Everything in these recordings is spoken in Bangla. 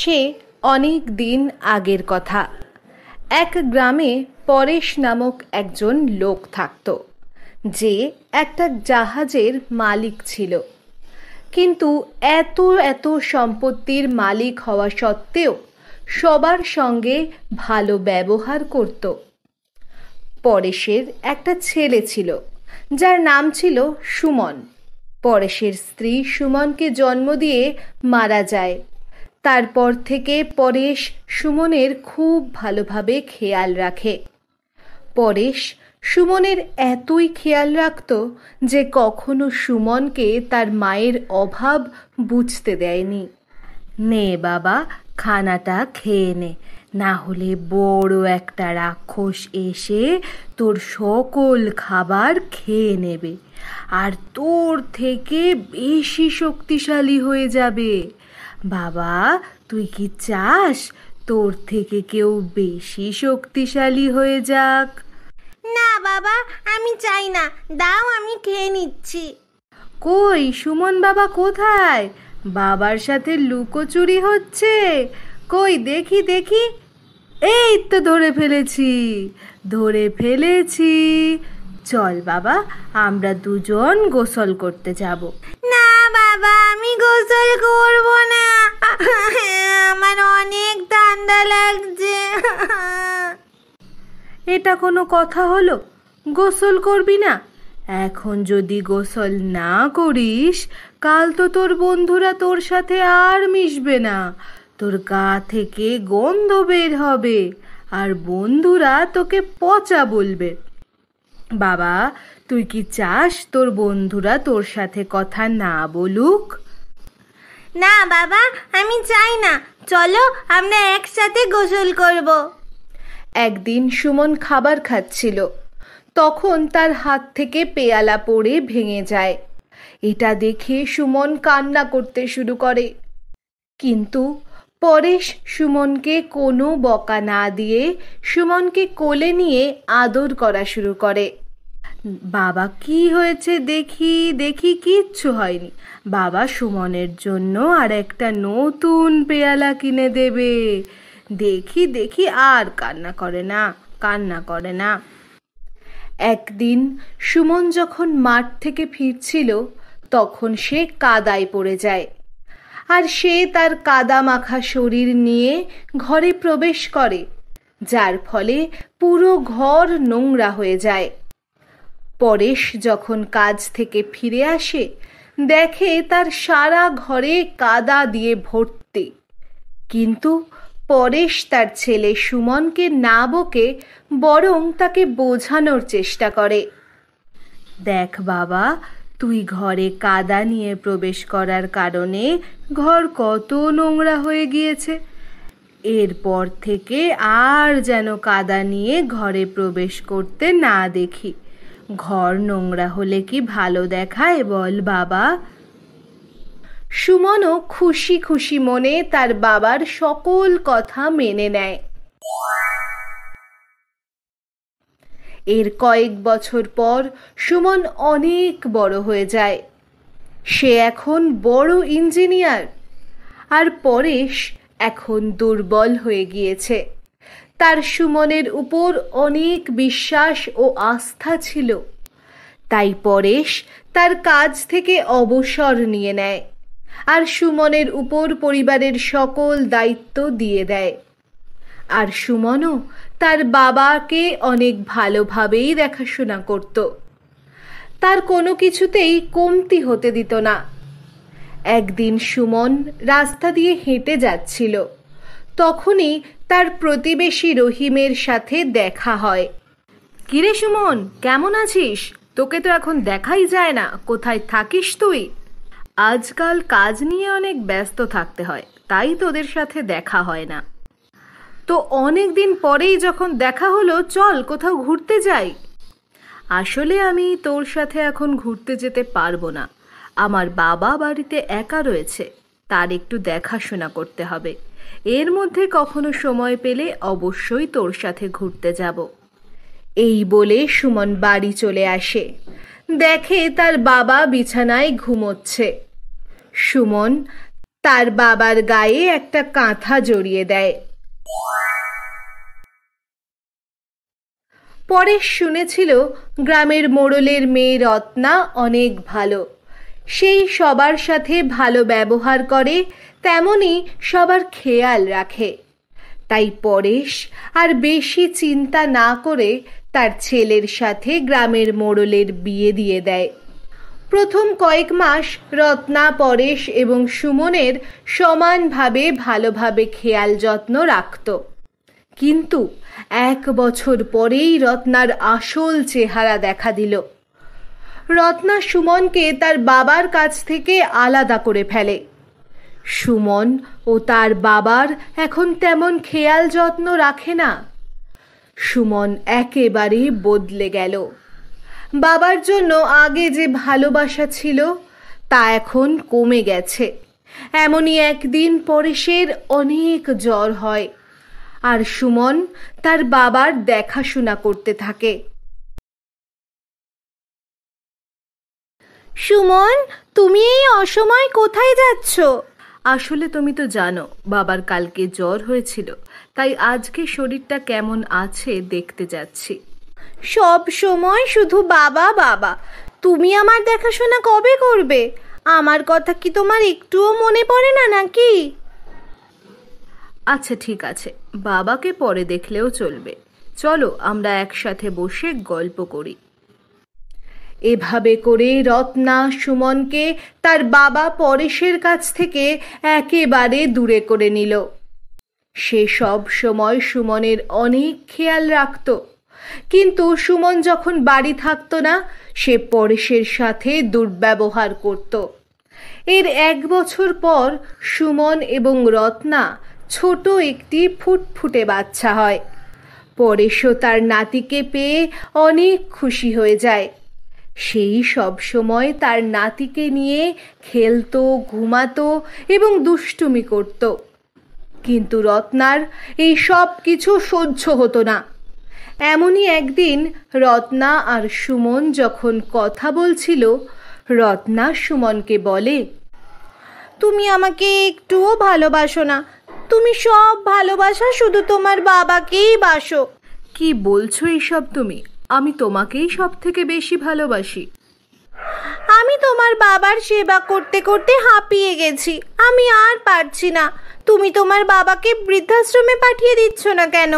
সে অনেক দিন আগের কথা এক গ্রামে পরেশ নামক একজন লোক থাকত যে একটা জাহাজের মালিক ছিল কিন্তু এত এত সম্পত্তির মালিক হওয়া সত্ত্বেও সবার সঙ্গে ভালো ব্যবহার করত পরেশের একটা ছেলে ছিল যার নাম ছিল সুমন পরেশের স্ত্রী সুমনকে জন্ম দিয়ে মারা যায় তারপর থেকে পরেশ সুমনের খুব ভালোভাবে খেয়াল রাখে পরেশ সুমনের এতই খেয়াল রাখত যে কখনো সুমনকে তার মায়ের অভাব বুঝতে দেয়নি নে বাবা খানাটা খেয়ে নে না হলে বড় একটা রাক্ষস এসে তোর সকল খাবার খেয়ে নেবে আর তোর থেকে বেশি শক্তিশালী হয়ে যাবে বাবা তুই কি চাস তোর থেকে কেউ বেশি শক্তিশালী হয়ে যাক না বাবা আমি চাই না দাও আমি খেয়ে নিচ্ছি কই সুমন বাবা কোথায় বাবার সাথে লুকোচুরি হচ্ছে কই দেখি দেখি এই তো ধরে ফেলেছি ধরে ফেলেছি চল বাবা আমরা দুজন গোসল করতে যাব বাবা আমি গোসল করব না আমার অনেক ঠান্ডা লাগছে এটা কোনো কথা হলো গোসল করবি না এখন যদি গোসল না করিস কাল তো তোর বন্ধুরা তোর সাথে আর মিশবে না তোর গা থেকে গন্ধ বের হবে আর বন্ধুরা তোকে পচা বলবে বাবা তুই কি চাস তোর বন্ধুরা তোর সাথে কথা না বলুক না বাবা আমি চাই না চলো আমরা একসাথে গোসল করব একদিন সুমন খাবার খাচ্ছিল তখন তার হাত থেকে পেয়ালা পড়ে ভেঙে যায় এটা দেখে সুমন কান্না করতে শুরু করে কিন্তু পরেশ সুমনকে কোনো বকা না দিয়ে সুমনকে কোলে নিয়ে আদর করা শুরু করে বাবা কি হয়েছে দেখি দেখি কিচ্ছু হয়নি বাবা সুমনের জন্য আর একটা নতুন পেয়ালা কিনে দেবে দেখি দেখি আর কান্না করে না কান্না করে না একদিন সুমন যখন মাঠ থেকে ফিরছিল তখন সে কাদায় পড়ে যায় আর সে তার কাদা মাখা শরীর নিয়ে ঘরে প্রবেশ করে যার ফলে পুরো ঘর নোংরা হয়ে যায় পরেশ যখন কাজ থেকে ফিরে আসে দেখে তার সারা ঘরে কাদা দিয়ে ভর্তি কিন্তু পরেশ তার ছেলে সুমনকে না বকে বরং তাকে বোঝানোর চেষ্টা করে দেখ বাবা তুই ঘরে কাদা নিয়ে প্রবেশ করার কারণে ঘর কত নোংরা হয়ে গিয়েছে এরপর থেকে আর যেন কাদা নিয়ে ঘরে প্রবেশ করতে না দেখি ঘর নোংরা হলে কি ভালো দেখায় বল বাবা সুমনও খুশি খুশি মনে তার বাবার সকল কথা মেনে নেয় এর কয়েক বছর পর সুমন অনেক বড় হয়ে যায় সে এখন বড় ইঞ্জিনিয়ার আর পরেশ এখন দুর্বল হয়ে গিয়েছে তার সুমনের উপর অনেক বিশ্বাস ও আস্থা ছিল তাই পরেশ তার কাজ থেকে অবসর নিয়ে নেয় আর সুমনের উপর পরিবারের সকল দায়িত্ব দিয়ে দেয় আর সুমনও তার বাবাকে অনেক ভালোভাবেই দেখাশোনা করত তার কোনো কিছুতেই কমতি হতে দিত না একদিন সুমন রাস্তা দিয়ে হেঁটে যাচ্ছিল তখনই তার প্রতিবেশী রহিমের সাথে দেখা হয় কিরে সুমন কেমন আছিস তোকে তো এখন দেখাই যায় না কোথায় থাকিস তুই আজকাল কাজ নিয়ে অনেক ব্যস্ত থাকতে হয় তাই তোদের সাথে দেখা হয় না তো অনেক দিন পরেই যখন দেখা হলো চল কোথাও ঘুরতে যাই আসলে আমি তোর সাথে এখন ঘুরতে যেতে পারবো না আমার বাবা বাড়িতে একা রয়েছে তার একটু দেখাশোনা করতে হবে এর মধ্যে কখনো সময় পেলে অবশ্যই তোর সাথে ঘুরতে যাব এই বলে সুমন বাড়ি চলে আসে দেখে তার বাবা বিছানায় ঘুমোচ্ছে সুমন তার বাবার গায়ে একটা কাঁথা জড়িয়ে দেয় পরে শুনেছিল গ্রামের মোড়লের মেয়ে রত্না অনেক ভালো সেই সবার সাথে ভালো ব্যবহার করে তেমনই সবার খেয়াল রাখে তাই পরেশ আর বেশি চিন্তা না করে তার ছেলের সাথে গ্রামের মোড়লের বিয়ে দিয়ে দেয় প্রথম কয়েক মাস রত্না পরেশ এবং সুমনের সমানভাবে ভালোভাবে খেয়াল যত্ন রাখত কিন্তু এক বছর পরেই রত্নার আসল চেহারা দেখা দিল রত্না সুমনকে তার বাবার কাছ থেকে আলাদা করে ফেলে সুমন ও তার বাবার এখন তেমন খেয়াল যত্ন রাখে না সুমন একেবারে বদলে গেল বাবার জন্য আগে যে ভালোবাসা ছিল তা এখন কমে গেছে এমনই একদিন পরেশের অনেক জ্বর হয় আর সুমন তার বাবার দেখাশোনা করতে থাকে সুমন তুমি এই অসময় কোথায় যাচ্ছ আসলে তুমি তো জানো বাবার কালকে জ্বর হয়েছিল তাই আজকে শরীরটা কেমন আছে দেখতে যাচ্ছি সব সময় শুধু বাবা বাবা তুমি আমার দেখাশোনা কবে করবে আমার কথা কি তোমার একটুও মনে পড়ে না নাকি আচ্ছা ঠিক আছে বাবাকে পরে দেখলেও চলবে চলো আমরা একসাথে বসে গল্প করি এভাবে করে রত্না সুমনকে তার বাবা পরেশের কাছ থেকে একেবারে দূরে করে নিল সে সব সময় সুমনের অনেক খেয়াল রাখত কিন্তু সুমন যখন বাড়ি থাকত না সে পরেশের সাথে দুর্ব্যবহার করত এর এক বছর পর সুমন এবং রত্না ছোট একটি ফুটফুটে বাচ্চা হয় পরেশও তার নাতিকে পেয়ে অনেক খুশি হয়ে যায় সেই সব সময় তার নাতিকে নিয়ে খেলতো ঘুমাতো এবং দুষ্টুমি করত কিন্তু রত্নার এই সব কিছু সহ্য হতো না এমনই একদিন রত্না আর সুমন যখন কথা বলছিল রত্না সুমনকে বলে তুমি আমাকে একটুও ভালোবাসো না তুমি সব ভালোবাসা শুধু তোমার বাবাকেই বাসো কি বলছো এইসব তুমি আমি তোমাকেই সব থেকে বেশি ভালোবাসি আমি তোমার বাবার সেবা করতে করতে হাঁপিয়ে গেছি আমি আর পারছি না তুমি তোমার বাবাকে বৃদ্ধাশ্রমে পাঠিয়ে দিচ্ছ না কেন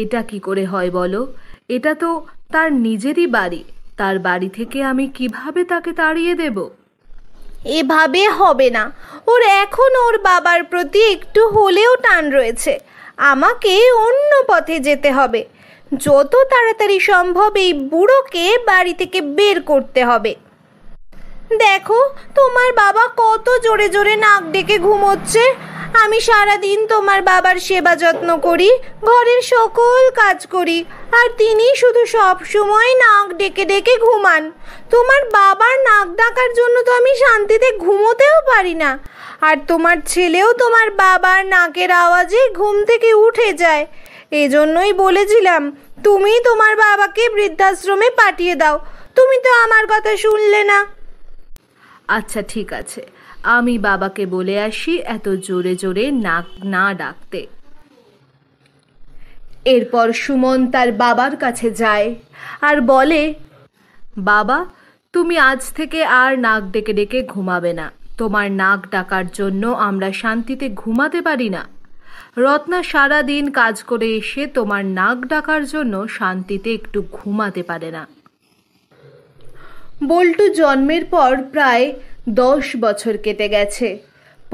এটা কি করে হয় বলো এটা তো তার নিজেরই বাড়ি তার বাড়ি থেকে আমি কিভাবে তাকে তাড়িয়ে দেবো এভাবে হবে না ওর এখন ওর বাবার প্রতি একটু হলেও টান রয়েছে আমাকে অন্য পথে যেতে হবে যত তাড়াতাড়ি সম্ভব এই বুড়োকে বাড়ি থেকে বের করতে হবে দেখো তোমার বাবা কত জোরে জোরে নাক ডেকে ঘুমোচ্ছে আমি সারা দিন তোমার বাবার সেবা যত্ন করি ঘরের সকল কাজ করি আর তিনি শুধু সব সময় নাক ডেকে ডেকে ঘুমান তোমার বাবার নাক ডাকার জন্য তো আমি শান্তিতে ঘুমোতেও পারি না আর তোমার ছেলেও তোমার বাবার নাকের আওয়াজে ঘুম থেকে উঠে যায় এজন্যই বলেছিলাম তুমি তোমার বাবাকে বৃদ্ধাশ্রমে পাঠিয়ে দাও তুমি তো আমার কথা শুনলে না আচ্ছা ঠিক আছে আমি বাবাকে বলে আসি এত জোরে জোরে নাক না ডাকতে এরপর সুমন তার বাবার কাছে যায় আর বলে বাবা তুমি আজ থেকে আর নাক ডেকে ডেকে ঘুমাবে না তোমার নাক ডাকার জন্য আমরা শান্তিতে ঘুমাতে পারি না রত্না সারা দিন কাজ করে এসে তোমার নাক ডাকার জন্য শান্তিতে একটু ঘুমাতে পারে না বল্টু জন্মের পর প্রায় দশ বছর কেটে গেছে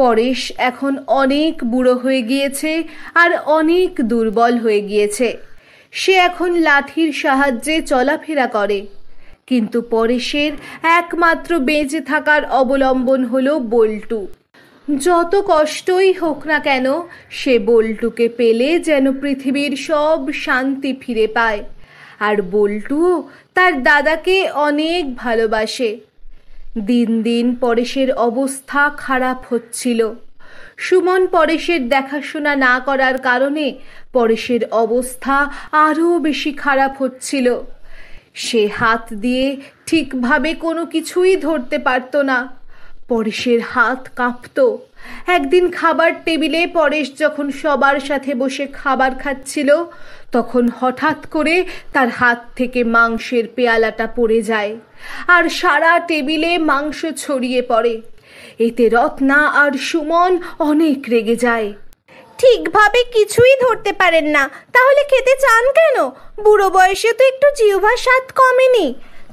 পরেশ এখন অনেক বুড়ো হয়ে গিয়েছে আর অনেক দুর্বল হয়ে গিয়েছে সে এখন লাঠির সাহায্যে চলাফেরা করে কিন্তু পরেশের একমাত্র বেঁচে থাকার অবলম্বন হল বল্টু যত কষ্টই হোক না কেন সে বল্টুকে পেলে যেন পৃথিবীর সব শান্তি ফিরে পায় আর বল্টুও তার দাদাকে অনেক ভালোবাসে দিন দিন পরেশের অবস্থা খারাপ হচ্ছিল সুমন পরেশের দেখাশোনা না করার কারণে পরেশের অবস্থা আরও বেশি খারাপ হচ্ছিল সে হাত দিয়ে ঠিকভাবে কোনো কিছুই ধরতে পারত না পরেশের হাত কাঁপত একদিন খাবার টেবিলে পরেশ যখন সবার সাথে বসে খাবার খাচ্ছিল তখন হঠাৎ করে তার হাত থেকে মাংসের পেয়ালাটা পড়ে যায় আর সারা টেবিলে মাংস ছড়িয়ে পড়ে এতে রত্না আর সুমন অনেক রেগে যায় ঠিকভাবে কিছুই ধরতে পারেন না তাহলে খেতে চান কেন বুড়ো বয়সে তো একটু জিহ্বার স্বাদ কমেনি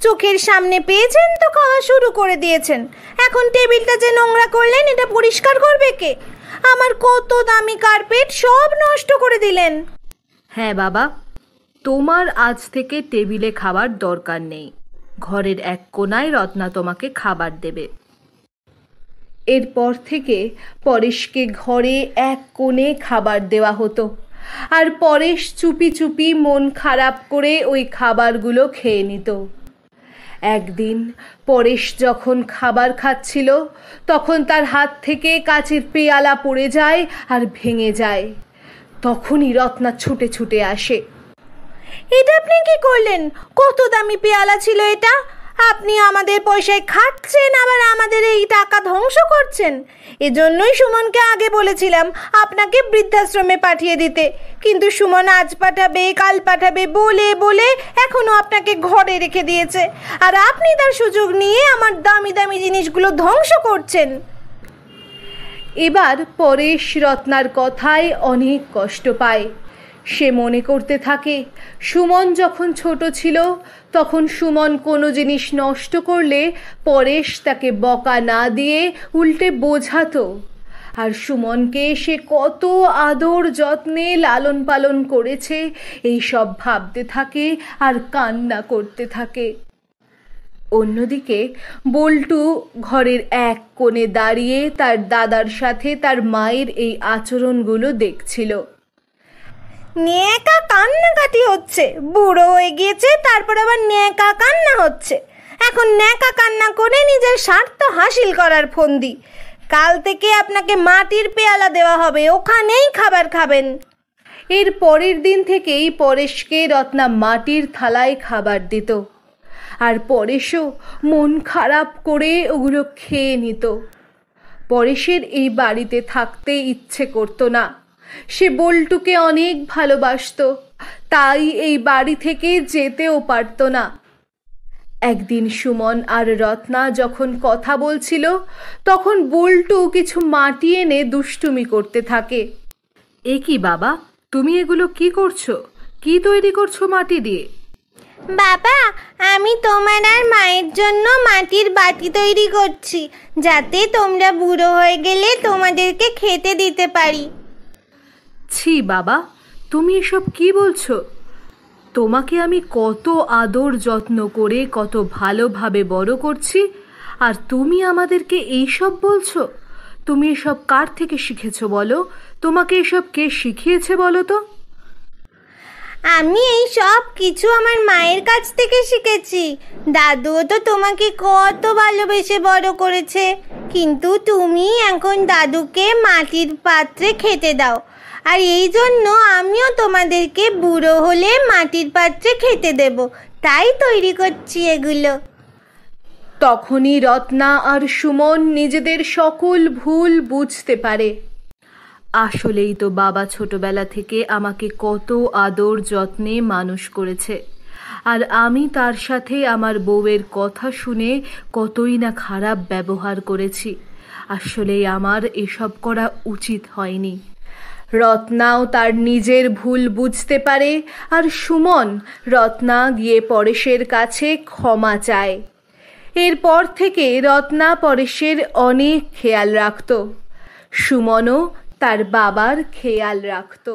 চোখের সামনে পেয়েছেন তো খাওয়া শুরু করে দিয়েছেন এখন টেবিলটা যে নোংরা করলেন এটা পরিষ্কার করবে কে আমার কত দামি কার্পেট সব নষ্ট করে দিলেন হ্যাঁ বাবা তোমার আজ থেকে টেবিলে খাবার দরকার নেই ঘরের এক কোনায় রত্না তোমাকে খাবার দেবে এরপর থেকে পরেশকে ঘরে এক কোণে খাবার দেওয়া হতো আর পরেশ চুপি চুপি মন খারাপ করে ওই খাবারগুলো খেয়ে নিত একদিন পরেশ যখন খাবার খাচ্ছিল তখন তার হাত থেকে কাচের পেয়ালা পড়ে যায় আর ভেঙে যায় তখনই রত্না ছুটে ছুটে আসে এটা আপনি কি করলেন কত দামি পেয়ালা ছিল এটা আপনি আমাদের পয়সায় খাচ্ছেন আবার আমাদের এই টাকা ধ্বংস করছেন এজন্যই সুমনকে আগে বলেছিলাম আপনাকে বৃদ্ধাশ্রমে পাঠিয়ে দিতে কিন্তু সুমন আজ পাঠাবে কাল পাঠাবে বলে বলে এখনও আপনাকে ঘরে রেখে দিয়েছে আর আপনি তার সুযোগ নিয়ে আমার দামি দামি জিনিসগুলো ধ্বংস করছেন এবার পরেশ রত্নার কথায় অনেক কষ্ট পায় সে মনে করতে থাকে সুমন যখন ছোট ছিল তখন সুমন কোনো জিনিস নষ্ট করলে পরেশ তাকে বকা না দিয়ে উল্টে বোঝাতো আর সুমনকে সে কত আদর যত্নে লালন পালন করেছে এই সব ভাবতে থাকে আর কান্না করতে থাকে অন্যদিকে বল্টু ঘরের এক কোণে দাঁড়িয়ে তার দাদার সাথে তার মায়ের এই আচরণগুলো দেখছিল ন্যাকা কান্নাকাটি হচ্ছে বুড়ো হয়ে গিয়েছে তারপর আবার ন্যাকা কান্না হচ্ছে এখন ন্যাকা কান্না করে নিজের স্বার্থ হাসিল করার ফন্দি কাল থেকে আপনাকে মাটির পেয়ালা দেওয়া হবে ওখানেই খাবার খাবেন এর পরের দিন থেকেই পরেশকে রত্না মাটির থালায় খাবার দিত আর পরেশও মন খারাপ করে ওগুলো খেয়ে নিত পরেশের এই বাড়িতে থাকতে ইচ্ছে করতো না সে বল্টুকে অনেক ভালোবাসত তাই এই বাড়ি থেকে যেতেও পারত না একদিন সুমন আর রত্না যখন কথা বলছিল তখন বল্টু কিছু মাটি এনে দুষ্টুমি করতে থাকে এ কি বাবা তুমি এগুলো কি করছো কি তৈরি করছো মাটি দিয়ে বাবা আমি তোমার আর মায়ের জন্য মাটির বাটি তৈরি করছি যাতে তোমরা বুড়ো হয়ে গেলে তোমাদেরকে খেতে দিতে পারি ছি বাবা তুমি এসব কি বলছো তোমাকে আমি কত আদর যত্ন করে কত ভালোভাবে বড় করছি আর তুমি আমাদেরকে এইসব বলছো তুমি এসব কার থেকে শিখেছো বলো তোমাকে এসব কে শিখিয়েছে বলো তো আমি এই সব কিছু আমার মায়ের কাছ থেকে শিখেছি দাদুও তো তোমাকে কত ভালোবেসে বড় করেছে কিন্তু তুমি এখন দাদুকে মাটির পাত্রে খেতে দাও আর এই জন্য আমিও তোমাদেরকে বুড়ো হলে মাটির পাত্রে খেতে দেব তাই তৈরি করছি এগুলো তখনই রত্না আর সুমন নিজেদের সকল ভুল বুঝতে পারে আসলেই তো বাবা ছোটবেলা থেকে আমাকে কত আদর যত্নে মানুষ করেছে আর আমি তার সাথে আমার বউয়ের কথা শুনে কতই না খারাপ ব্যবহার করেছি আসলে আমার এসব করা উচিত হয়নি রত্নাও তার নিজের ভুল বুঝতে পারে আর সুমন রত্না গিয়ে পরেশের কাছে ক্ষমা চায় এরপর থেকে রত্না পরেশের অনেক খেয়াল রাখত সুমনও তার বাবার খেয়াল রাখত